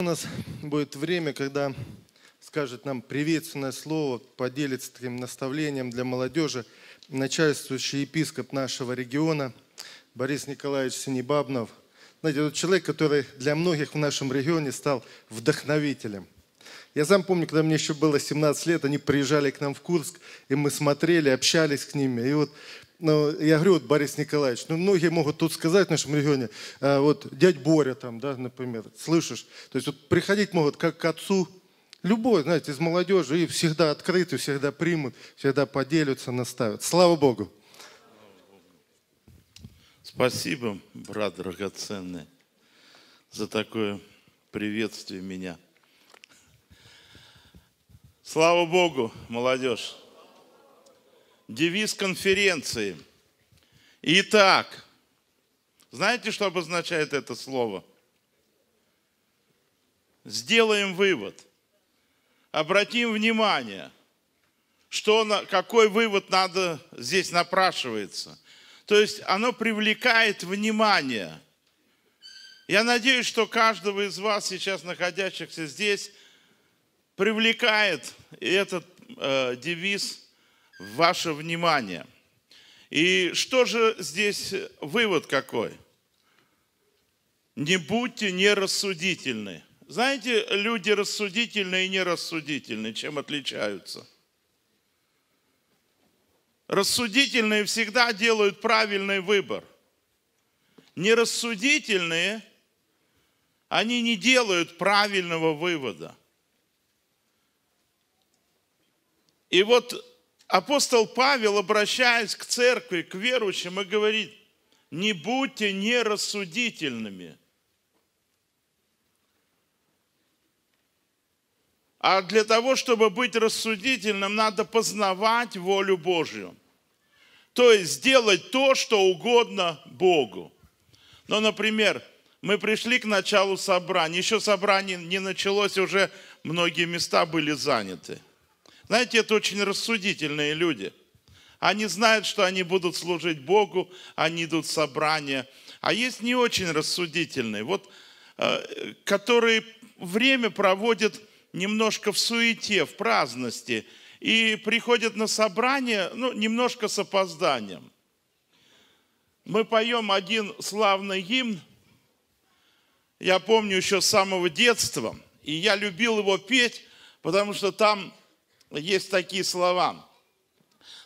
У нас будет время, когда скажет нам приветственное слово, поделится таким наставлением для молодежи начальствующий епископ нашего региона Борис Николаевич Синебабнов. Знаете, тот человек, который для многих в нашем регионе стал вдохновителем. Я сам помню, когда мне еще было 17 лет, они приезжали к нам в Курск, и мы смотрели, общались с ними. И вот ну, я говорю, вот Борис Николаевич, ну, многие могут тут сказать в нашем регионе, э, вот дядь Боря там, да, например, слышишь, то есть вот приходить могут как к отцу, любой, знаете, из молодежи, и всегда открыты, всегда примут, всегда поделятся, наставят. Слава Богу. Спасибо, брат драгоценный, за такое приветствие меня. Слава Богу, молодежь. Девиз конференции. Итак, знаете, что обозначает это слово? Сделаем вывод. Обратим внимание, что, на какой вывод надо здесь напрашивается. То есть оно привлекает внимание. Я надеюсь, что каждого из вас, сейчас находящихся здесь, привлекает этот э, девиз ваше внимание. И что же здесь э, вывод какой? Не будьте нерассудительны. Знаете, люди рассудительные и нерассудительные, чем отличаются? Рассудительные всегда делают правильный выбор. Нерассудительные, они не делают правильного вывода – И вот апостол Павел, обращаясь к церкви, к верующим, и говорит, не будьте нерассудительными. А для того, чтобы быть рассудительным, надо познавать волю Божью. То есть делать то, что угодно Богу. Ну, например, мы пришли к началу собрания. Еще собрание не началось, уже многие места были заняты. Знаете, это очень рассудительные люди. Они знают, что они будут служить Богу, они идут в собрания. А есть не очень рассудительные, вот, э, которые время проводят немножко в суете, в праздности, и приходят на собрание, ну, немножко с опозданием. Мы поем один славный гимн, я помню еще с самого детства, и я любил его петь, потому что там есть такие слова.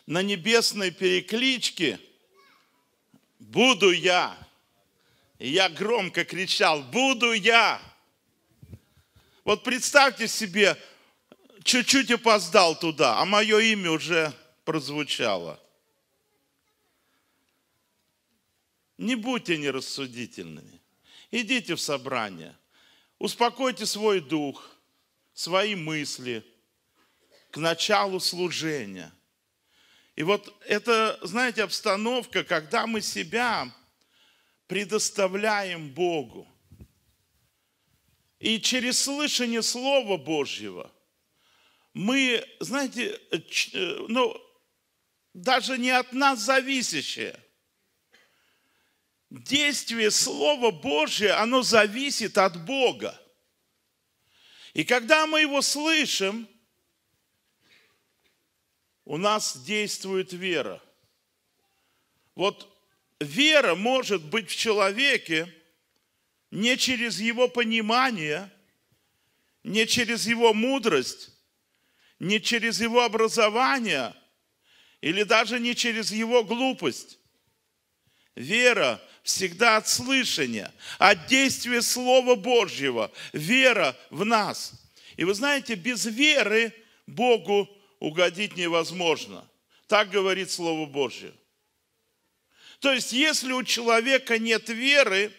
На небесной перекличке буду я. я громко кричал, буду я. Вот представьте себе, чуть-чуть опоздал туда, а мое имя уже прозвучало. Не будьте нерассудительными. Идите в собрание. Успокойте свой дух, свои мысли – к началу служения. И вот это, знаете, обстановка, когда мы себя предоставляем Богу. И через слышание Слова Божьего мы, знаете, э, ну, даже не от нас зависящее. Действие Слова Божьего, оно зависит от Бога. И когда мы его слышим – у нас действует вера. Вот вера может быть в человеке не через его понимание, не через его мудрость, не через его образование или даже не через его глупость. Вера всегда от слышания, от действия Слова Божьего. Вера в нас. И вы знаете, без веры Богу угодить невозможно. Так говорит Слово Божье. То есть, если у человека нет веры,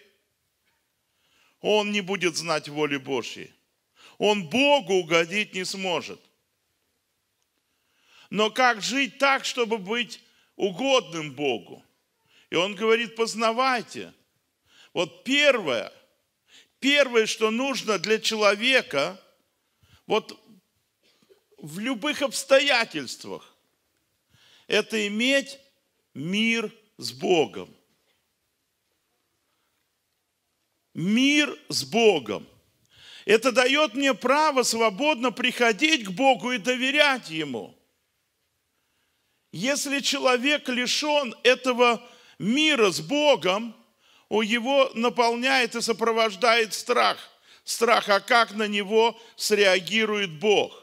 он не будет знать воли Божьей. Он Богу угодить не сможет. Но как жить так, чтобы быть угодным Богу? И он говорит, познавайте. Вот первое, первое, что нужно для человека, вот в любых обстоятельствах, это иметь мир с Богом. Мир с Богом. Это дает мне право свободно приходить к Богу и доверять Ему. Если человек лишен этого мира с Богом, у его наполняет и сопровождает страх. Страх, а как на него среагирует Бог?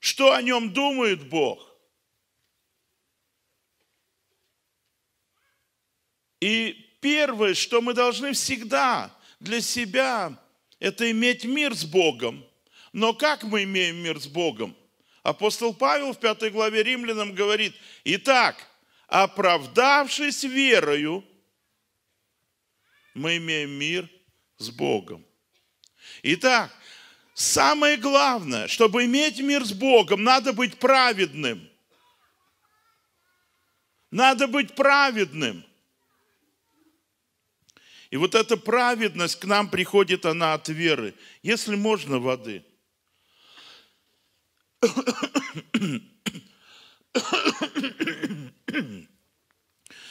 что о нем думает Бог. И первое, что мы должны всегда для себя, это иметь мир с Богом. Но как мы имеем мир с Богом? Апостол Павел в 5 главе Римлянам говорит, «Итак, оправдавшись верою, мы имеем мир с Богом». Итак, Самое главное, чтобы иметь мир с Богом, надо быть праведным. Надо быть праведным. И вот эта праведность к нам приходит, она от веры. Если можно, воды.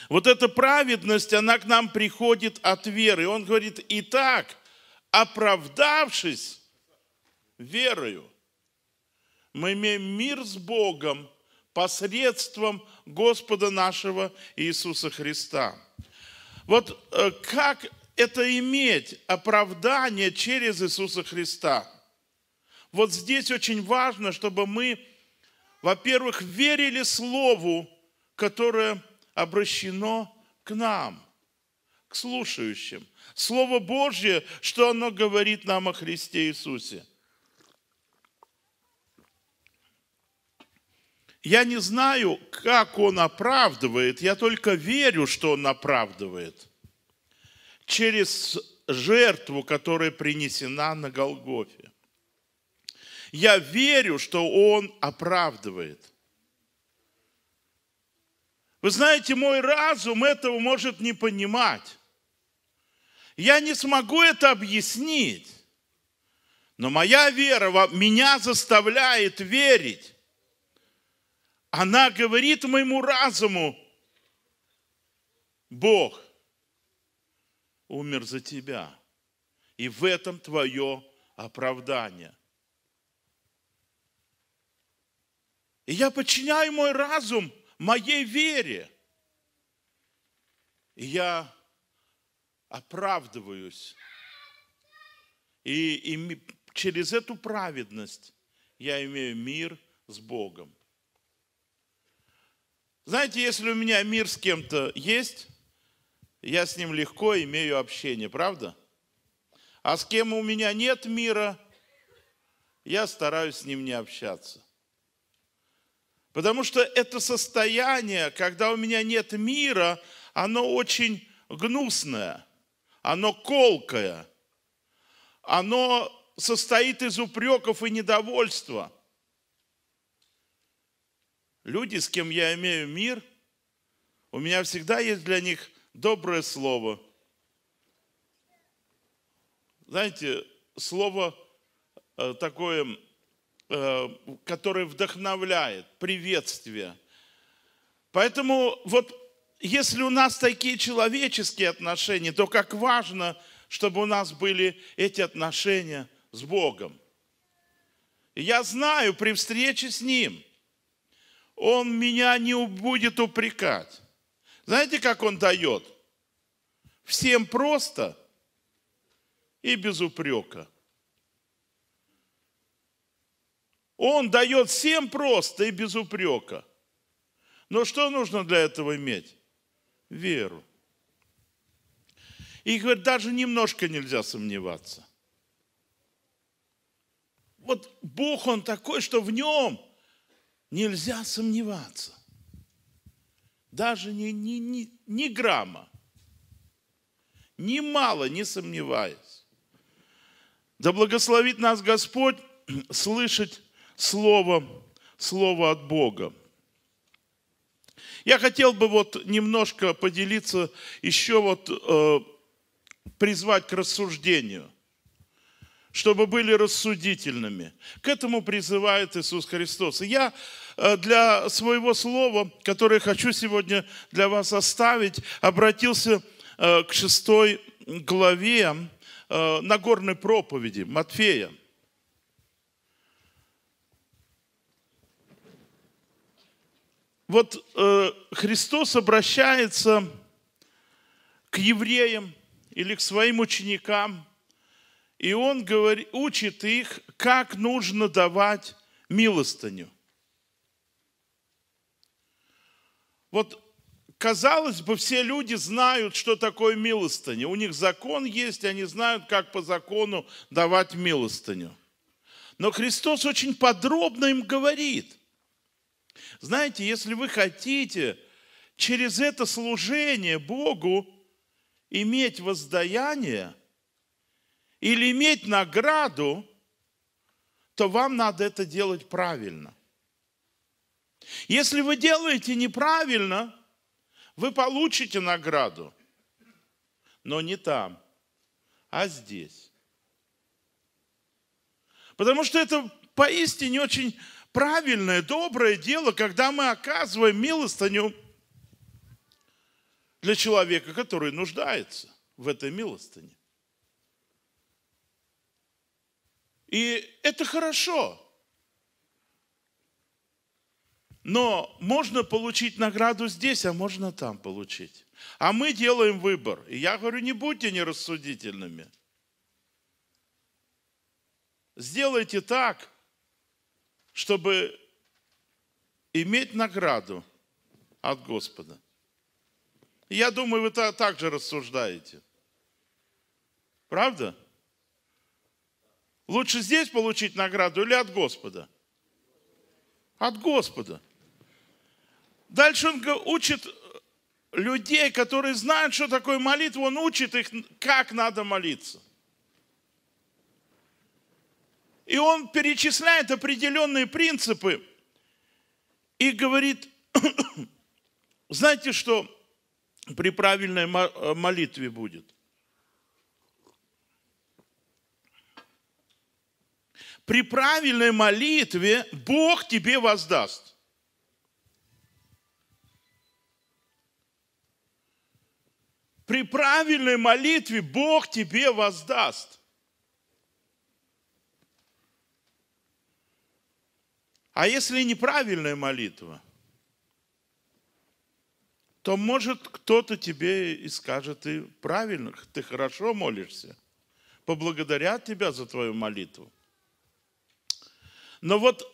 Вот эта праведность, она к нам приходит от веры. он говорит, итак, оправдавшись, верою. Мы имеем мир с Богом посредством Господа нашего Иисуса Христа. Вот э, как это иметь оправдание через Иисуса Христа? Вот здесь очень важно, чтобы мы, во-первых, верили Слову, которое обращено к нам, к слушающим. Слово Божье, что оно говорит нам о Христе Иисусе – Я не знаю, как он оправдывает, я только верю, что он оправдывает через жертву, которая принесена на Голгофе. Я верю, что он оправдывает. Вы знаете, мой разум этого может не понимать. Я не смогу это объяснить. Но моя вера меня заставляет верить она говорит моему разуму, Бог умер за тебя, и в этом твое оправдание. И я подчиняю мой разум моей вере. И я оправдываюсь. И, и через эту праведность я имею мир с Богом. Знаете, если у меня мир с кем-то есть, я с ним легко имею общение, правда? А с кем у меня нет мира, я стараюсь с ним не общаться. Потому что это состояние, когда у меня нет мира, оно очень гнусное, оно колкое, оно состоит из упреков и недовольства – Люди, с кем я имею мир, у меня всегда есть для них доброе слово. Знаете, слово э, такое, э, которое вдохновляет, приветствие. Поэтому вот если у нас такие человеческие отношения, то как важно, чтобы у нас были эти отношения с Богом. я знаю при встрече с Ним – он меня не будет упрекать. Знаете, как он дает? Всем просто и без упрека. Он дает всем просто и без упрека. Но что нужно для этого иметь? Веру. И говорит, даже немножко нельзя сомневаться. Вот Бог, Он такой, что в Нем – Нельзя сомневаться. Даже ни, ни, ни, ни грамма, ни мало не сомневаясь. Да благословит нас Господь слышать слово, слово от Бога. Я хотел бы вот немножко поделиться, еще вот э, призвать к рассуждению – чтобы были рассудительными. К этому призывает Иисус Христос. И я э, для своего слова, которое хочу сегодня для вас оставить, обратился э, к шестой главе э, Нагорной проповеди Матфея. Вот Христос обращается к евреям или к своим ученикам – и он говорит, учит их, как нужно давать милостыню. Вот, казалось бы, все люди знают, что такое милостыня. У них закон есть, они знают, как по закону давать милостыню. Но Христос очень подробно им говорит. Знаете, если вы хотите через это служение Богу иметь воздаяние – или иметь награду, то вам надо это делать правильно. Если вы делаете неправильно, вы получите награду, но не там, а здесь. Потому что это поистине очень правильное, доброе дело, когда мы оказываем милостыню для человека, который нуждается в этой милостыне. И это хорошо. Но можно получить награду здесь, а можно там получить. А мы делаем выбор. И я говорю, не будьте нерассудительными. Сделайте так, чтобы иметь награду от Господа. Я думаю, вы так же рассуждаете. Правда? Лучше здесь получить награду или от Господа? От Господа. Дальше он учит э, людей, которые знают, что такое молитва, он учит их, как надо молиться. И он перечисляет определенные принципы и говорит, знаете, что при правильной э, молитве будет – при правильной молитве Бог тебе воздаст. При правильной молитве Бог тебе воздаст. А если неправильная молитва, то может кто-то тебе и скажет, ты правильно, ты хорошо молишься, поблагодарят тебя за твою молитву. Но вот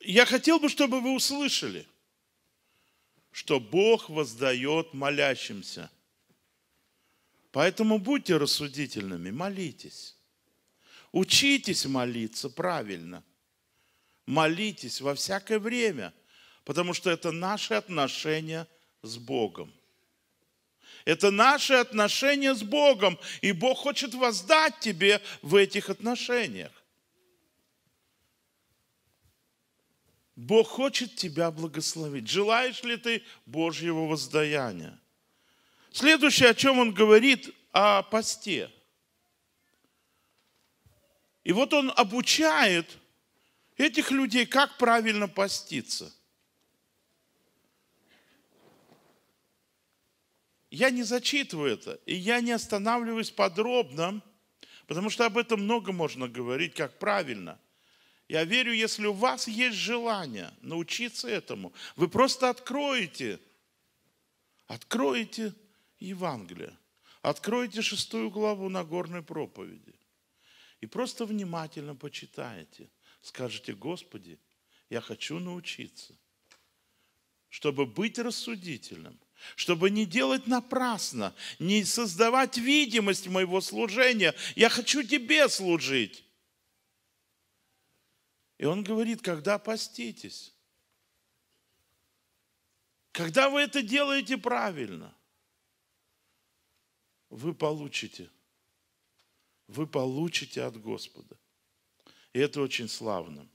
я хотел бы, чтобы вы услышали, что Бог воздает молящимся. Поэтому будьте рассудительными, молитесь. Учитесь молиться правильно. Молитесь во всякое время, потому что это наши отношения с Богом. Это наши отношения с Богом, и Бог хочет воздать тебе в этих отношениях. Бог хочет тебя благословить. Желаешь ли ты Божьего воздаяния? Следующее, о чем он говорит, о посте. И вот он обучает этих людей, как правильно поститься. Я не зачитываю это, и я не останавливаюсь подробно, потому что об этом много можно говорить, как правильно. Я верю, если у вас есть желание научиться этому, вы просто откроете, откроете Евангелие, откроете шестую главу Нагорной проповеди и просто внимательно почитаете. Скажете, Господи, я хочу научиться, чтобы быть рассудительным, чтобы не делать напрасно, не создавать видимость моего служения. Я хочу Тебе служить. И он говорит, когда поститесь, когда вы это делаете правильно, вы получите, вы получите от Господа. И это очень славно.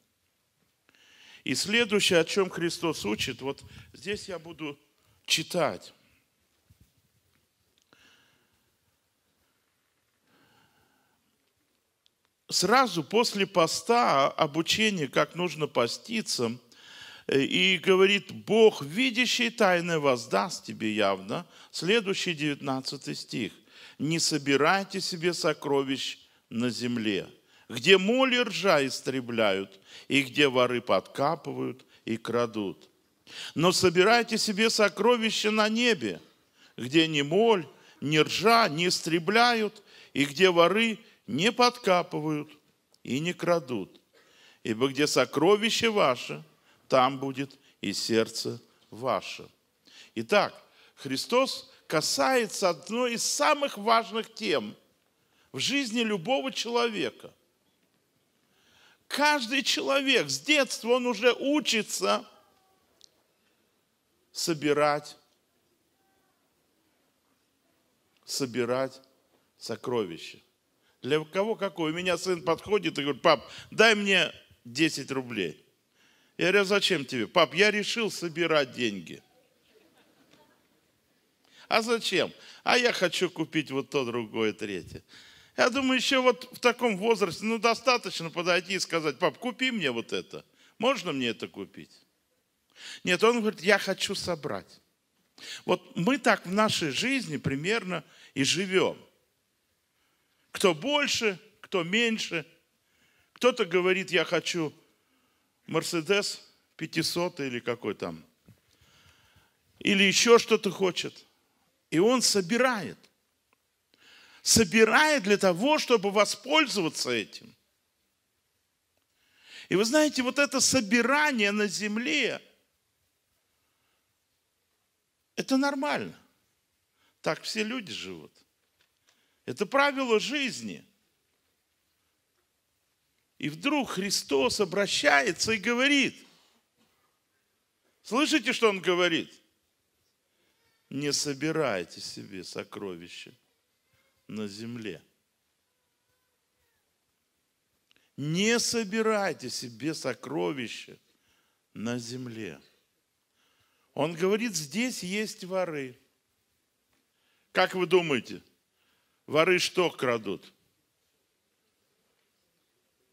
И следующее, о чем Христос учит, вот здесь я буду читать. сразу после поста обучение, как нужно поститься, э, и говорит, Бог, видящий тайны, воздаст тебе явно. Следующий 19 стих. «Не собирайте себе сокровищ на земле, где моли ржа истребляют, и где воры подкапывают и крадут. Но собирайте себе сокровища на небе, где ни моль, ни ржа не истребляют, и где воры не подкапывают и не крадут. Ибо где сокровище ваше, там будет и сердце ваше. Итак, Христос касается одной из самых важных тем в жизни любого человека. Каждый человек с детства он уже учится собирать, собирать сокровища. Для кого какой? У меня сын подходит и говорит, пап, дай мне 10 рублей. Я говорю, «А зачем тебе? Пап, я решил собирать деньги. А зачем? А я хочу купить вот то, другое, третье. Я думаю, еще вот в таком возрасте, ну, достаточно подойти и сказать, пап, купи мне вот это. Можно мне это купить? Нет, он говорит, я хочу собрать. Вот мы так в нашей жизни примерно и живем. Кто больше, кто меньше. Кто-то говорит, я хочу Мерседес 500 или какой там. Или еще что-то хочет. И он собирает. Собирает для того, чтобы воспользоваться этим. И вы знаете, вот это собирание на земле, это нормально. Так все люди живут. Это правило жизни. И вдруг Христос обращается и говорит. Слышите, что Он говорит? Не собирайте себе сокровища на земле. Не собирайте себе сокровища на земле. Он говорит, здесь есть воры. Как вы думаете, Воры что крадут?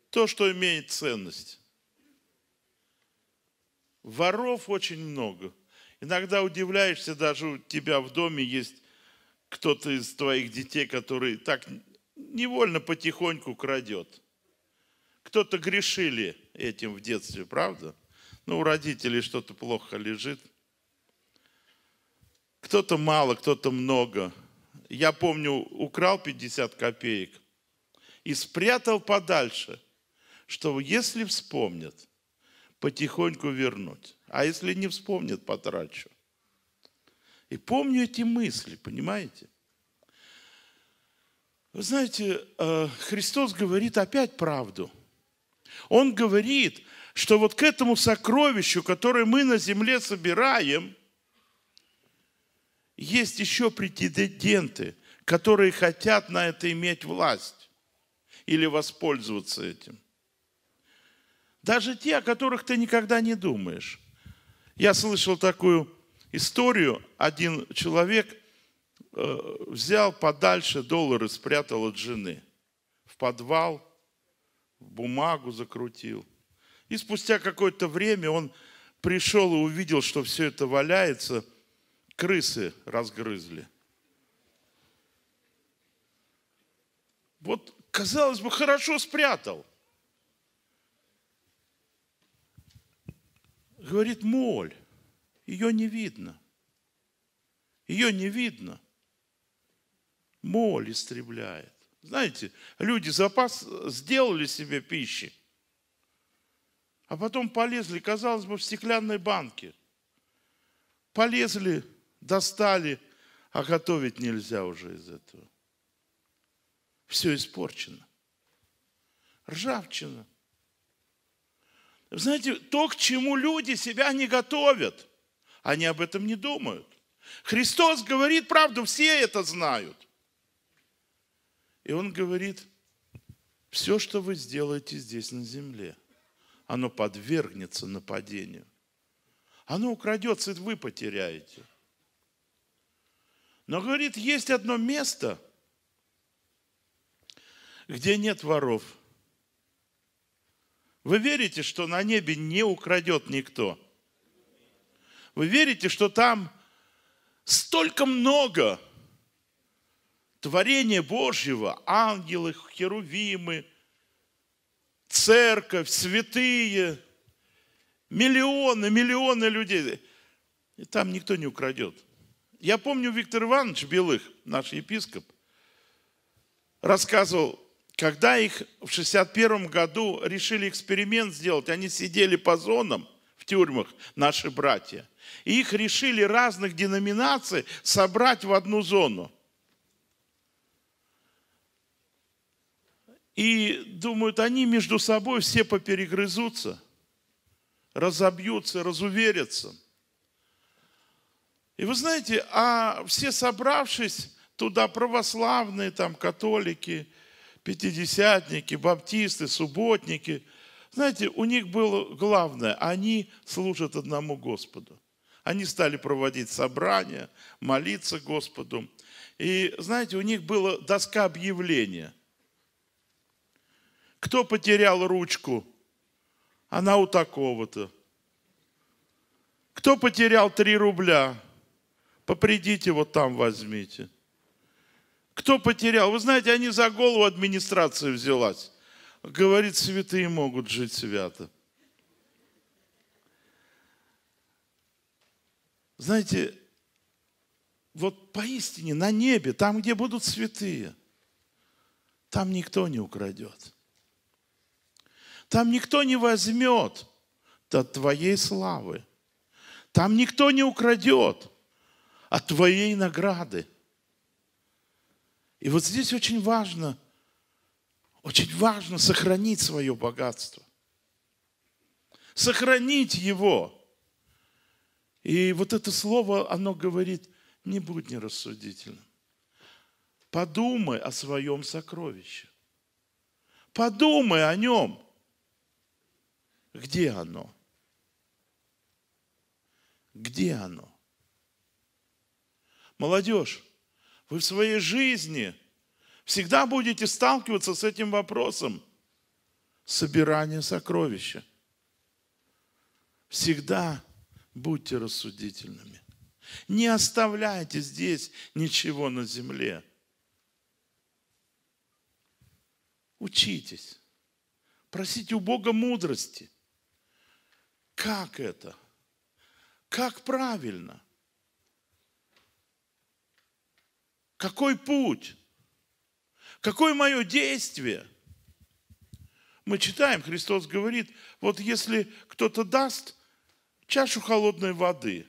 То, что имеет ценность. Воров очень много. Иногда удивляешься, даже у тебя в доме есть кто-то из твоих детей, который так невольно потихоньку крадет. Кто-то грешили этим в детстве, правда? Ну, у родителей что-то плохо лежит. Кто-то мало, кто-то много – я помню, украл 50 копеек и спрятал подальше, чтобы, если вспомнят, потихоньку вернуть. А если не вспомнят, потрачу. И помню эти мысли, понимаете? Вы знаете, э, Христос говорит опять правду. Он говорит, что вот к этому сокровищу, которое мы на земле собираем – есть еще претенденты, которые хотят на это иметь власть или воспользоваться этим. Даже те, о которых ты никогда не думаешь. Я слышал такую историю. Один человек э, взял подальше доллары, спрятал от жены. В подвал, в бумагу закрутил. И спустя какое-то время он пришел и увидел, что все это валяется – крысы разгрызли. Вот, казалось бы, хорошо спрятал. Говорит, моль, ее не видно. Ее не видно. Моль истребляет. Знаете, люди запас сделали себе пищи, а потом полезли, казалось бы, в стеклянной банке. Полезли достали, а готовить нельзя уже из этого. Все испорчено. Ржавчина. знаете, то, к чему люди себя не готовят, они об этом не думают. Христос говорит правду, все это знают. И он говорит, все, что вы сделаете здесь на земле, оно подвергнется нападению. Оно украдется, и вы потеряете – но, говорит, есть одно место, где нет воров. Вы верите, что на небе не украдет никто? Вы верите, что там столько много творения Божьего, ангелы, херувимы, церковь, святые, миллионы, миллионы людей. И там никто не украдет. Я помню, Виктор Иванович Белых, наш епископ, рассказывал, когда их в 61 году решили эксперимент сделать, они сидели по зонам в тюрьмах, наши братья, и их решили разных деноминаций собрать в одну зону. И думают, они между собой все поперегрызутся, разобьются, разуверятся – и вы знаете, а все собравшись туда, православные, там, католики, пятидесятники, баптисты, субботники, знаете, у них было главное, они служат одному Господу. Они стали проводить собрания, молиться Господу. И, знаете, у них была доска объявления. Кто потерял ручку? Она у такого-то. Кто потерял три рубля? Попридите вот там возьмите. Кто потерял? Вы знаете, они за голову администрации взялась. Говорит, святые могут жить свято. Знаете, вот поистине на небе, там, где будут святые, там никто не украдет. Там никто не возьмет от твоей славы. Там никто не украдет от твоей награды. И вот здесь очень важно, очень важно сохранить свое богатство. Сохранить его. И вот это слово, оно говорит, не будь нерассудительным. Подумай о своем сокровище. Подумай о нем. Где оно? Где оно? Молодежь, вы в своей жизни всегда будете сталкиваться с этим вопросом собирания сокровища. Всегда будьте рассудительными. Не оставляйте здесь ничего на земле. Учитесь. Просите у Бога мудрости. Как это? Как правильно? Какой путь? Какое мое действие? Мы читаем, Христос говорит, вот если кто-то даст чашу холодной воды,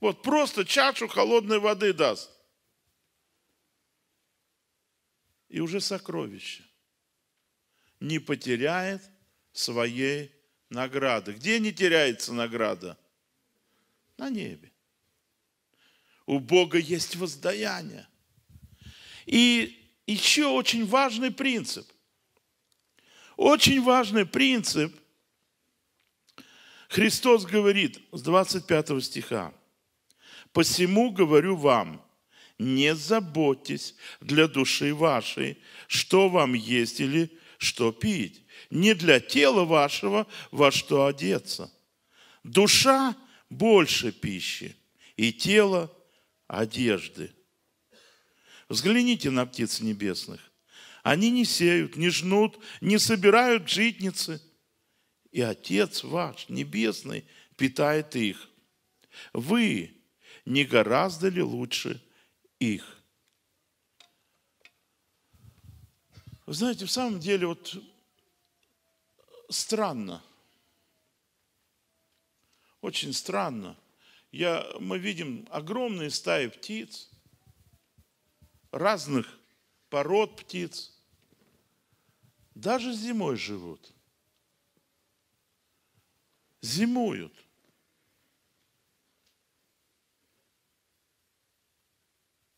вот просто чашу холодной воды даст, и уже сокровище не потеряет своей награды. Где не теряется награда? На небе. У Бога есть воздаяние. И еще очень важный принцип. Очень важный принцип. Христос говорит с 25 стиха. «Посему говорю вам, не заботьтесь для души вашей, что вам есть или что пить, не для тела вашего, во что одеться. Душа больше пищи, и тело – одежды. Взгляните на птиц небесных. Они не сеют, не жнут, не собирают житницы. И Отец ваш Небесный питает их. Вы не гораздо ли лучше их? Вы знаете, в самом деле вот странно, очень странно – я, мы видим огромные стаи птиц, разных пород птиц, даже зимой живут. Зимуют.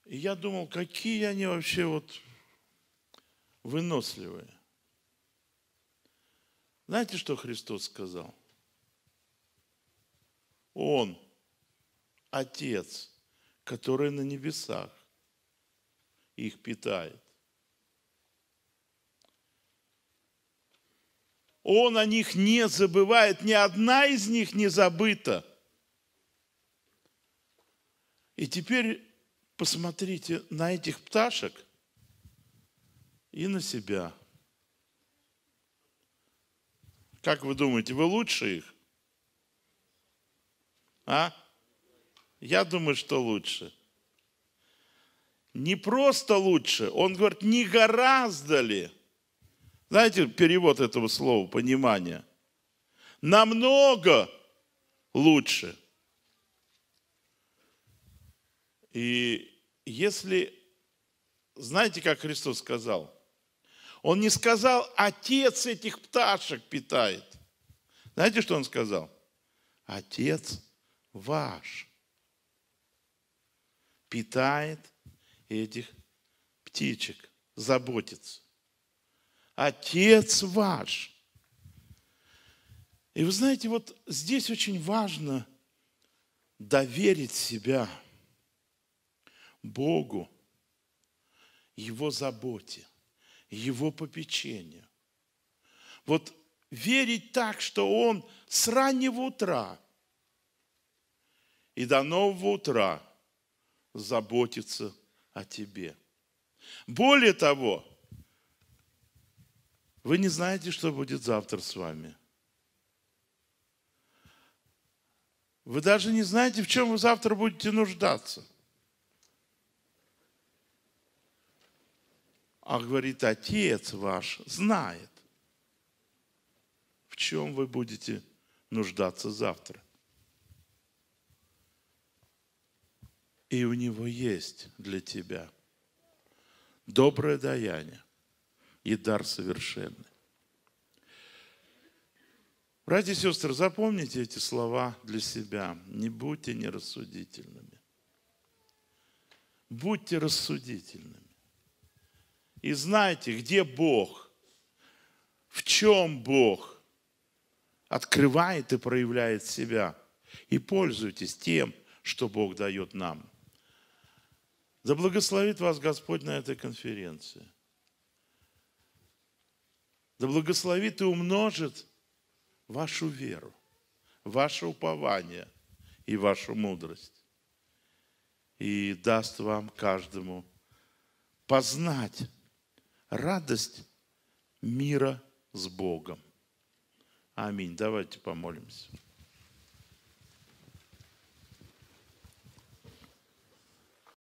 И я думал, какие они вообще вот выносливые. Знаете, что Христос сказал? Он – Отец, который на небесах их питает. Он о них не забывает, ни одна из них не забыта. И теперь посмотрите на этих пташек и на себя. Как вы думаете, вы лучше их? А? Я думаю, что лучше. Не просто лучше, он говорит, не гораздо ли. Знаете, перевод этого слова, понимание. Намного лучше. И если, знаете, как Христос сказал, он не сказал, отец этих пташек питает. Знаете, что он сказал? Отец ваш питает этих птичек, заботится. Отец ваш. И вы знаете, вот здесь очень важно доверить себя Богу, Его заботе, Его попечению. Вот верить так, что Он с раннего утра и до нового утра – заботится о тебе. Более того, вы не знаете, что будет завтра с вами. Вы даже не знаете, в чем вы завтра будете нуждаться. А говорит, Отец ваш знает, в чем вы будете нуждаться завтра. и у него есть для тебя доброе даяние и дар совершенный. Братья и сестры, запомните эти слова для себя. Не будьте нерассудительными. Будьте рассудительными. И знайте, где Бог, в чем Бог открывает и проявляет себя. И пользуйтесь тем, что Бог дает нам. Да благословит вас Господь на этой конференции. Да благословит и умножит вашу веру, ваше упование и вашу мудрость. И даст вам каждому познать радость мира с Богом. Аминь. Давайте помолимся.